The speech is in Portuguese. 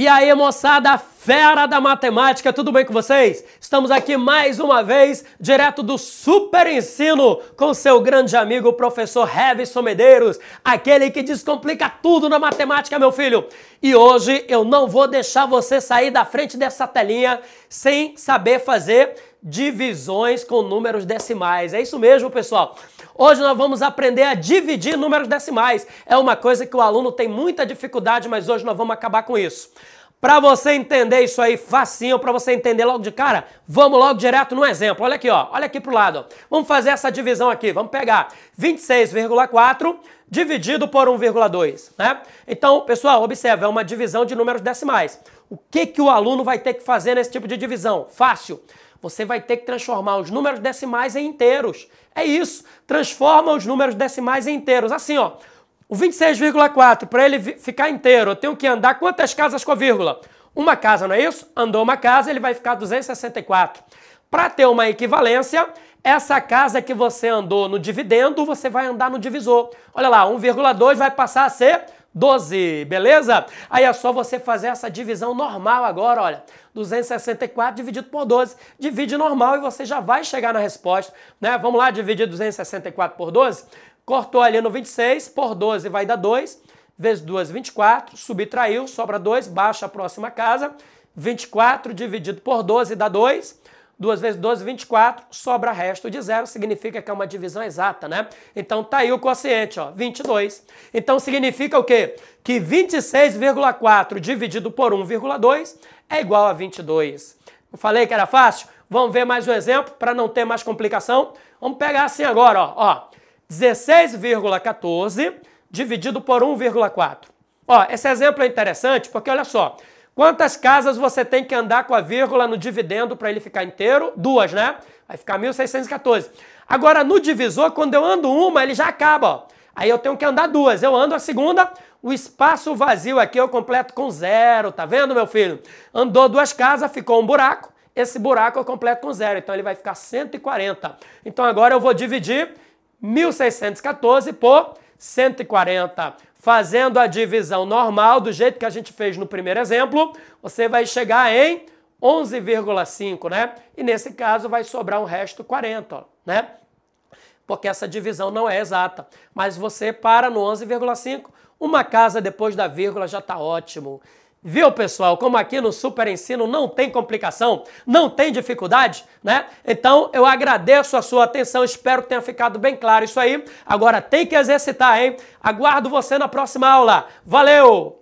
E aí, moçada fera da matemática, tudo bem com vocês? Estamos aqui mais uma vez, direto do Super Ensino, com seu grande amigo, o professor Revson Medeiros, aquele que descomplica tudo na matemática, meu filho. E hoje eu não vou deixar você sair da frente dessa telinha sem saber fazer divisões com números decimais. É isso mesmo, pessoal. Hoje nós vamos aprender a dividir números decimais. É uma coisa que o aluno tem muita dificuldade, mas hoje nós vamos acabar com isso. Para você entender isso aí facinho, para você entender logo de cara, vamos logo direto no exemplo. Olha aqui, ó. Olha aqui pro lado. Vamos fazer essa divisão aqui. Vamos pegar 26,4 dividido por 1,2, né? Então, pessoal, observe, é uma divisão de números decimais. O que que o aluno vai ter que fazer nesse tipo de divisão? Fácil. Você vai ter que transformar os números decimais em inteiros. É isso. Transforma os números decimais em inteiros. Assim, ó. O 26,4, para ele ficar inteiro, eu tenho que andar quantas casas com a vírgula? Uma casa, não é isso? Andou uma casa, ele vai ficar 264. Para ter uma equivalência, essa casa que você andou no dividendo, você vai andar no divisor. Olha lá, 1,2 vai passar a ser 12, beleza? Aí é só você fazer essa divisão normal agora, olha. 264 dividido por 12. Divide normal e você já vai chegar na resposta, né? Vamos lá dividir 264 por 12? Cortou ali no 26, por 12 vai dar 2, vezes 2, 24, subtraiu, sobra 2, baixa a próxima casa, 24 dividido por 12 dá 2, 2 vezes 12, 24, sobra resto de zero, significa que é uma divisão exata, né? Então tá aí o quociente, ó, 22. Então significa o quê? Que 26,4 dividido por 1,2 é igual a 22. Eu falei que era fácil? Vamos ver mais um exemplo para não ter mais complicação? Vamos pegar assim agora, ó. ó. 16,14 dividido por 1,4. Ó, esse exemplo é interessante porque olha só, quantas casas você tem que andar com a vírgula no dividendo para ele ficar inteiro? Duas, né? Vai ficar 1614. Agora no divisor, quando eu ando uma, ele já acaba, ó. Aí eu tenho que andar duas. Eu ando a segunda, o espaço vazio aqui eu completo com zero, tá vendo, meu filho? Andou duas casas, ficou um buraco. Esse buraco eu completo com zero, então ele vai ficar 140. Então agora eu vou dividir 1.614 por 140. Fazendo a divisão normal, do jeito que a gente fez no primeiro exemplo, você vai chegar em 11,5, né? E nesse caso vai sobrar um resto 40, né? Porque essa divisão não é exata. Mas você para no 11,5. Uma casa depois da vírgula já está ótimo. Viu, pessoal, como aqui no Super Ensino não tem complicação, não tem dificuldade, né? Então, eu agradeço a sua atenção, espero que tenha ficado bem claro isso aí. Agora tem que exercitar, hein? Aguardo você na próxima aula. Valeu!